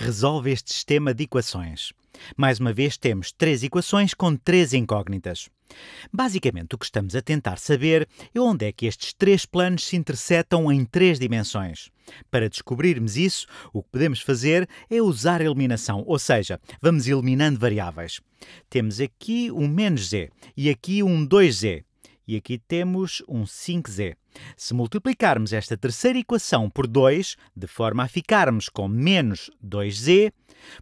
resolve este sistema de equações. Mais uma vez, temos três equações com três incógnitas. Basicamente, o que estamos a tentar saber é onde é que estes três planos se intersetam em três dimensões. Para descobrirmos isso, o que podemos fazer é usar a eliminação, ou seja, vamos eliminando variáveis. Temos aqui um menos z e aqui um 2z. E aqui temos um 5z. Se multiplicarmos esta terceira equação por 2, de forma a ficarmos com menos 2z,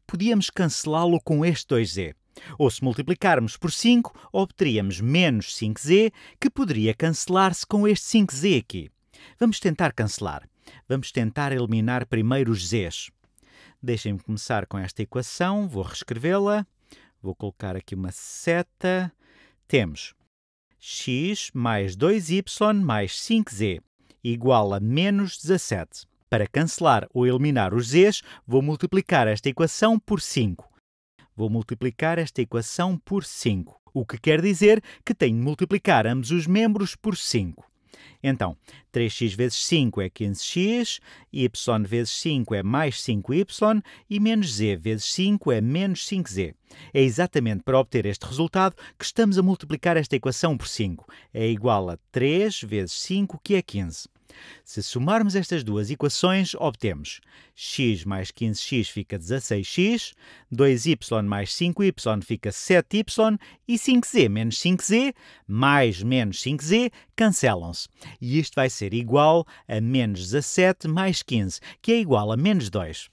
podíamos cancelá-lo com este 2z. Ou se multiplicarmos por 5, obteríamos menos 5z, que poderia cancelar-se com este 5z aqui. Vamos tentar cancelar. Vamos tentar eliminar primeiro os z's. Deixem-me começar com esta equação, vou reescrevê-la. Vou colocar aqui uma seta. Temos x mais 2y mais 5z, igual a menos 17. Para cancelar ou eliminar os z's, vou multiplicar esta equação por 5. Vou multiplicar esta equação por 5, o que quer dizer que tenho de multiplicar ambos os membros por 5. Então, 3x vezes 5 é 15x, y vezes 5 é mais 5y e menos z vezes 5 é menos 5z. É exatamente para obter este resultado que estamos a multiplicar esta equação por 5. É igual a 3 vezes 5, que é 15. Se somarmos estas duas equações, obtemos x mais 15x fica 16x, 2y mais 5y fica 7y e 5z menos 5z mais menos 5z cancelam-se. E isto vai ser igual a menos 17 mais 15, que é igual a menos 2.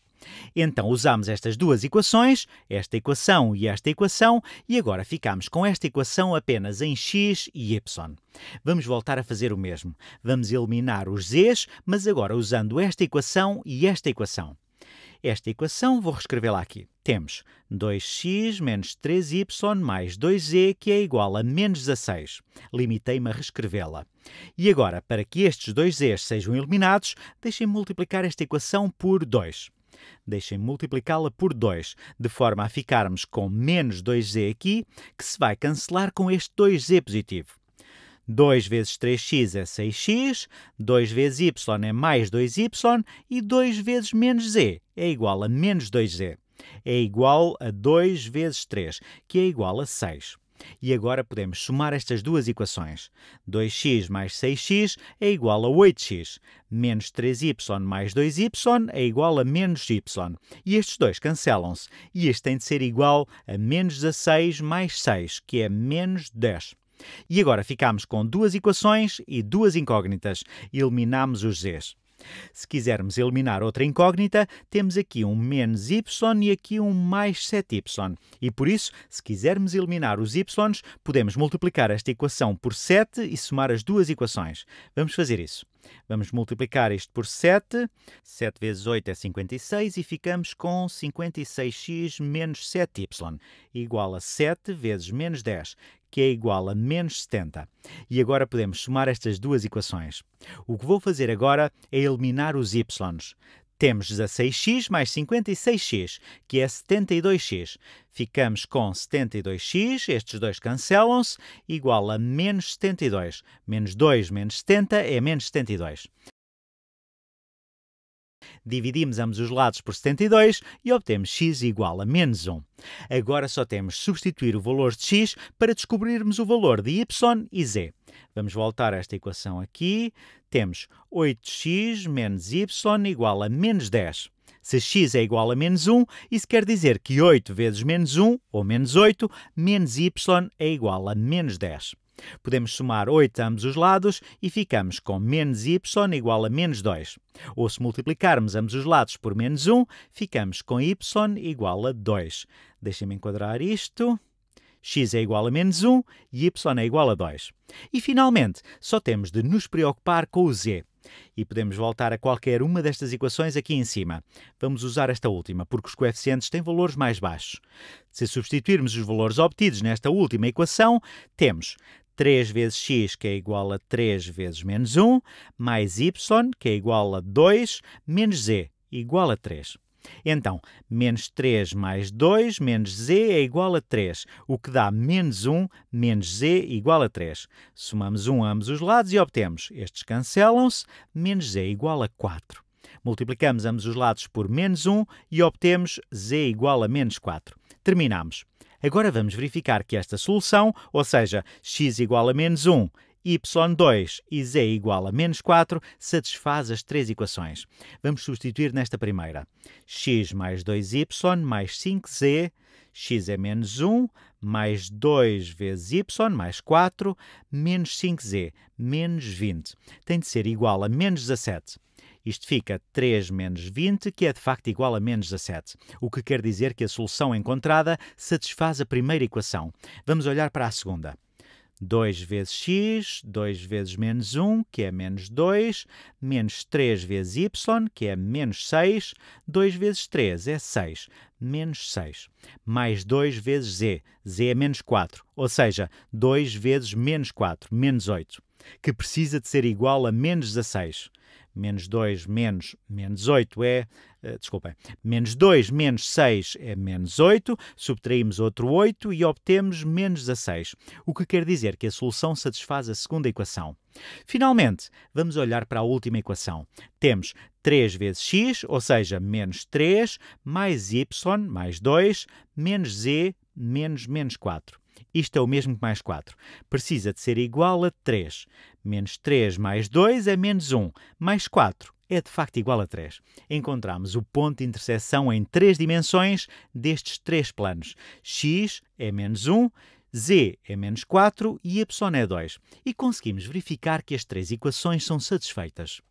Então usámos estas duas equações, esta equação e esta equação, e agora ficamos com esta equação apenas em x e y. Vamos voltar a fazer o mesmo. Vamos eliminar os z's, mas agora usando esta equação e esta equação. Esta equação vou reescrevê-la aqui. Temos 2x menos 3y mais 2z, que é igual a menos 16. Limitei-me a reescrevê-la. E agora, para que estes dois z's sejam eliminados, deixem-me multiplicar esta equação por 2. Deixem multiplicá-la por 2, de forma a ficarmos com menos 2z aqui, que se vai cancelar com este 2z positivo. 2 vezes 3x é 6x, 2 vezes y é mais 2y e 2 vezes menos z é igual a menos 2z. É igual a 2 vezes 3, que é igual a 6. E agora podemos somar estas duas equações. 2x mais 6x é igual a 8x. Menos 3y mais 2y é igual a menos y. E estes dois cancelam-se. E este tem de ser igual a menos 16 mais 6, que é menos 10. E agora ficamos com duas equações e duas incógnitas. Eliminamos os z's. Se quisermos eliminar outra incógnita, temos aqui um menos y e aqui um mais 7y. E por isso, se quisermos eliminar os y, podemos multiplicar esta equação por 7 e somar as duas equações. Vamos fazer isso. Vamos multiplicar isto por 7. 7 vezes 8 é 56 e ficamos com 56x menos 7y, igual a 7 vezes menos 10, que é igual a menos 70. E agora podemos somar estas duas equações. O que vou fazer agora é eliminar os y's. Temos 16x mais 56x, que é 72x. Ficamos com 72x, estes dois cancelam-se, igual a menos 72. Menos 2 menos 70 é menos 72. Dividimos ambos os lados por 72 e obtemos x igual a menos 1. Agora só temos substituir o valor de x para descobrirmos o valor de y e z. Vamos voltar a esta equação aqui. Temos 8x menos y igual a menos 10. Se x é igual a menos 1, isso quer dizer que 8 vezes menos 1, ou menos 8, menos y é igual a menos 10. Podemos somar 8 a ambos os lados e ficamos com menos y igual a menos 2. Ou se multiplicarmos ambos os lados por menos 1, ficamos com y igual a 2. Deixem-me enquadrar isto x é igual a menos 1 e y é igual a 2. E, finalmente, só temos de nos preocupar com o z. E podemos voltar a qualquer uma destas equações aqui em cima. Vamos usar esta última, porque os coeficientes têm valores mais baixos. Se substituirmos os valores obtidos nesta última equação, temos 3 vezes x, que é igual a 3 vezes menos 1, mais y, que é igual a 2, menos z, igual a 3. Então, menos 3 mais 2 menos z é igual a 3, o que dá menos 1 menos z igual a 3. Somamos 1 ambos os lados e obtemos. Estes cancelam-se, menos z igual a 4. Multiplicamos ambos os lados por menos 1 e obtemos z igual a menos 4. Terminamos. Agora vamos verificar que esta solução, ou seja, x igual a menos 1, y2 e z igual a menos 4 satisfaz as três equações. Vamos substituir nesta primeira. x mais 2y mais 5z, x é menos 1, mais 2 vezes y, mais 4, menos 5z, menos 20. Tem de ser igual a menos 17. Isto fica 3 menos 20, que é de facto igual a menos 17, o que quer dizer que a solução encontrada satisfaz a primeira equação. Vamos olhar para a segunda. 2 vezes x, 2 vezes menos 1, que é menos 2, menos 3 vezes y, que é menos 6, 2 vezes 3 é 6, menos 6, mais 2 vezes z, z é menos 4, ou seja, 2 vezes menos 4, menos 8, que precisa de ser igual a menos 16 menos 2 menos menos 8 é, eh, desculpem, menos 2 menos 6 é menos 8, subtraímos outro 8 e obtemos menos 16, o que quer dizer que a solução satisfaz a segunda equação. Finalmente, vamos olhar para a última equação. Temos 3 vezes x, ou seja, menos 3, mais y, mais 2, menos z, menos menos 4. Isto é o mesmo que mais 4. Precisa de ser igual a 3. Menos 3 mais 2 é menos 1. Mais 4 é de facto igual a 3. Encontramos o ponto de interseção em três dimensões destes três planos. x é menos 1, z é menos 4 e y é 2. E conseguimos verificar que as três equações são satisfeitas.